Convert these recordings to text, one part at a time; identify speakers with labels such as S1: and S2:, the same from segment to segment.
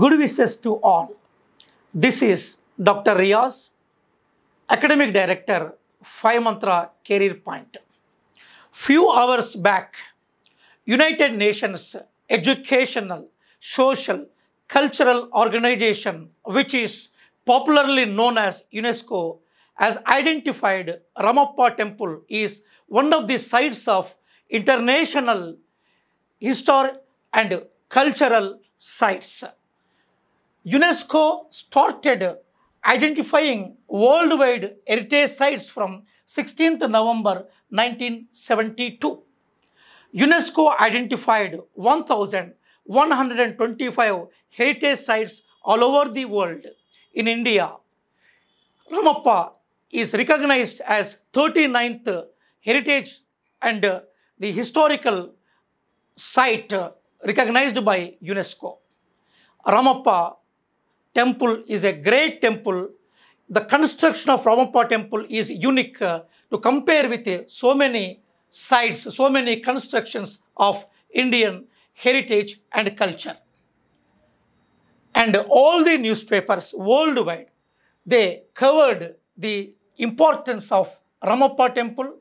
S1: Good wishes to all. This is Dr. Riaz, Academic Director, Five Mantra Career Point. Few hours back, United Nations Educational, Social, Cultural Organization, which is popularly known as UNESCO, as identified Ramappa temple is one of the sites of international historic and cultural sites. UNESCO started identifying worldwide heritage sites from 16th November 1972. UNESCO identified 1,125 heritage sites all over the world. In India, Ramappa is recognized as 39th heritage and the historical site recognized by UNESCO. Ramappa temple is a great temple. The construction of Ramappa temple is unique uh, to compare with uh, so many sites, so many constructions of Indian heritage and culture. And all the newspapers worldwide, they covered the importance of Ramappa temple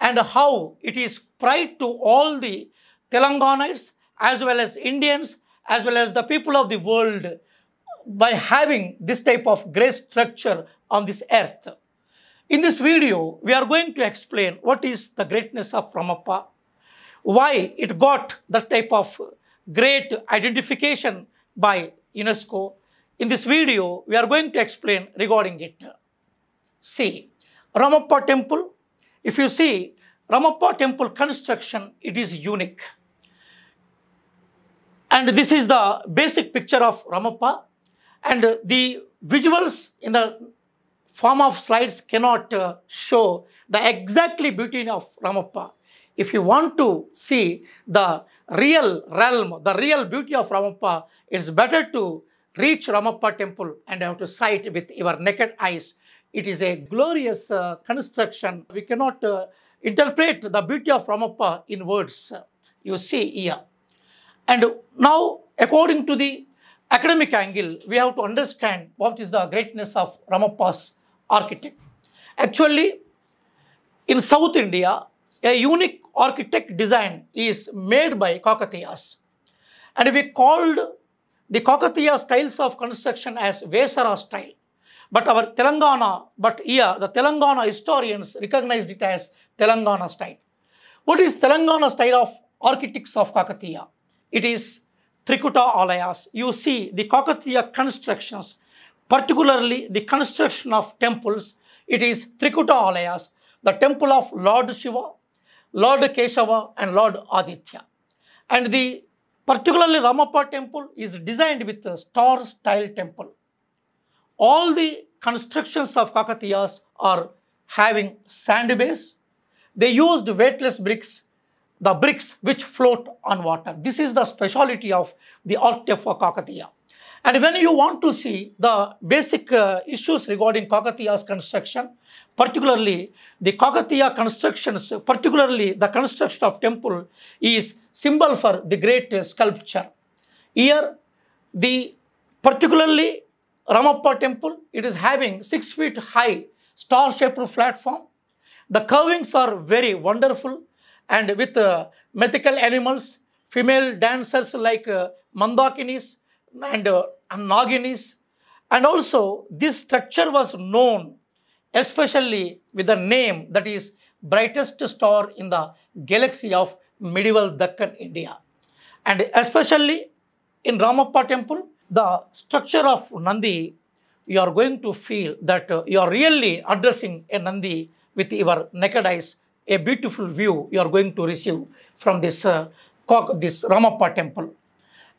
S1: and how it is pride to all the Telanganites as well as Indians as well as the people of the world by having this type of grace structure on this earth. In this video, we are going to explain what is the greatness of Ramappa, why it got that type of great identification by UNESCO. In this video, we are going to explain regarding it. See, Ramappa temple, if you see Ramappa temple construction, it is unique. And this is the basic picture of Ramappa. And the visuals in the form of slides cannot uh, show the exactly beauty of Ramappa. If you want to see the real realm, the real beauty of Ramappa, it's better to reach Ramappa temple and have to sight with your naked eyes. It is a glorious uh, construction. We cannot uh, interpret the beauty of Ramappa in words, uh, you see here. And now, according to the academic angle, we have to understand what is the greatness of Ramappa's architect. Actually, in South India, a unique architect design is made by Kakatiyas. And we called the Kakatiya styles of construction as Vesara style. But our Telangana, but here the Telangana historians recognized it as Telangana style. What is Telangana style of architects of Kakatiya? It is Trikuta Alayas. You see the Kakatiya constructions, particularly the construction of temples. It is Trikuta Alayas, the temple of Lord Shiva, Lord Keshava and Lord Aditya. And the particularly Ramappa temple is designed with a star style temple all the constructions of Kakatiyas are having sand base. They used weightless bricks, the bricks which float on water. This is the speciality of the architect for Kakatiya. And when you want to see the basic uh, issues regarding Kakatiya's construction, particularly the Kakatiya constructions, particularly the construction of temple is symbol for the great uh, sculpture. Here, the particularly Ramappa temple, it is having 6 feet high star-shaped platform. The curvings are very wonderful and with uh, mythical animals, female dancers like uh, Mandakinis and, uh, and Naginis. And also this structure was known especially with the name that is brightest star in the galaxy of medieval Deccan India. And especially in Ramappa temple, the structure of Nandi, you are going to feel that uh, you are really addressing a Nandi with your naked eyes, a beautiful view you are going to receive from this, uh, this Ramappa temple.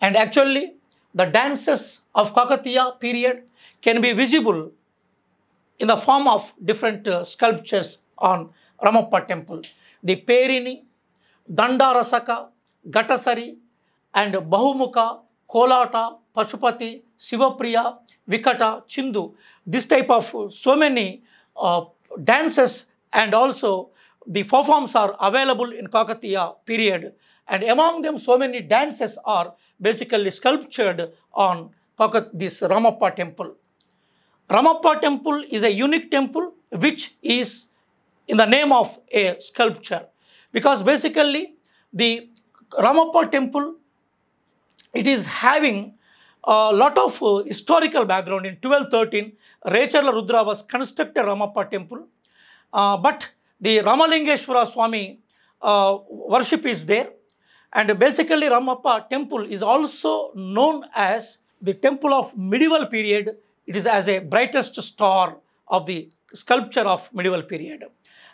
S1: And actually, the dances of Kakatiya period can be visible in the form of different uh, sculptures on Ramappa temple. The Perini, Dandarasaka, Gatasari, and Bahumukha, Kolata, Pashupati, Sivapriya, Vikata, Chindu. This type of uh, so many uh, dances and also the four forms are available in Kakatiya period and among them so many dances are basically sculptured on Kakat this Ramappa temple. Ramappa temple is a unique temple which is in the name of a sculpture because basically the Ramappa temple it is having a lot of uh, historical background. In 1213, Rachel Rudra was constructed Ramappa temple. Uh, but the Ramalingeshwara Swami uh, worship is there. And basically Ramappa temple is also known as the temple of medieval period. It is as a brightest star of the sculpture of medieval period.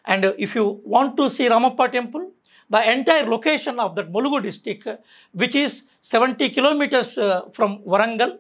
S1: And if you want to see Ramappa temple, the entire location of that Mulugu district, which is 70 kilometers uh, from Warangal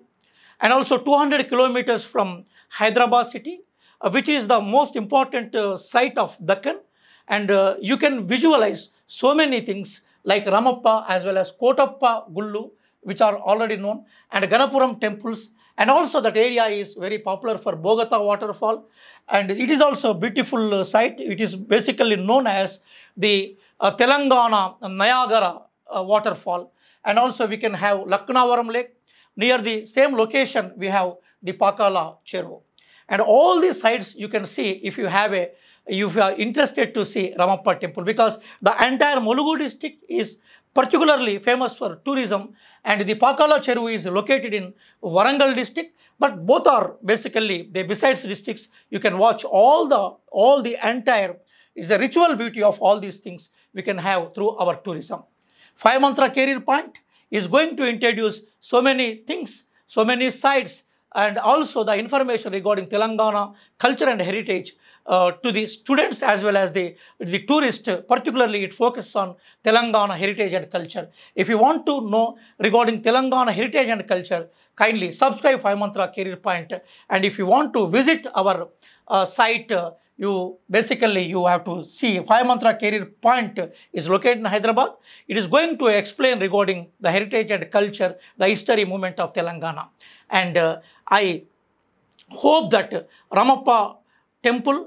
S1: and also 200 kilometers from Hyderabad city, uh, which is the most important uh, site of Deccan. And uh, you can visualize so many things like Ramappa as well as Kotappa Gullu, which are already known, and Ganapuram temples and also that area is very popular for Bogota waterfall. And it is also a beautiful uh, site. It is basically known as the uh, Telangana Niagara uh, waterfall. And also we can have Laknavaram lake. Near the same location, we have the Pakala Cheru. And all these sites you can see if you have a if you are interested to see Ramappa temple because the entire Mulugu district is particularly famous for tourism and the Pakala Cheru is located in Warangal district but both are basically they besides districts you can watch all the all the entire is the ritual beauty of all these things we can have through our tourism. Five Mantra Career Point is going to introduce so many things, so many sites and also the information regarding Telangana culture and heritage uh, to the students as well as the, the tourist. particularly it focuses on Telangana heritage and culture. If you want to know regarding Telangana heritage and culture, kindly subscribe 5 Mantra Career Point. And if you want to visit our uh, site, uh, you basically you have to see why mantra career point is located in hyderabad it is going to explain regarding the heritage and culture the history movement of telangana and uh, i hope that ramappa temple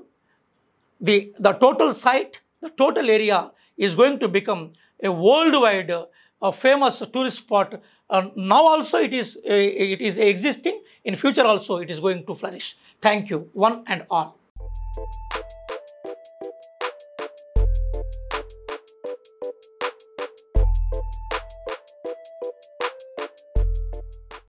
S1: the the total site the total area is going to become a worldwide uh, a famous tourist spot. Uh, now also it is, uh, it is existing. In future also it is going to flourish. Thank you, one and all. Thank you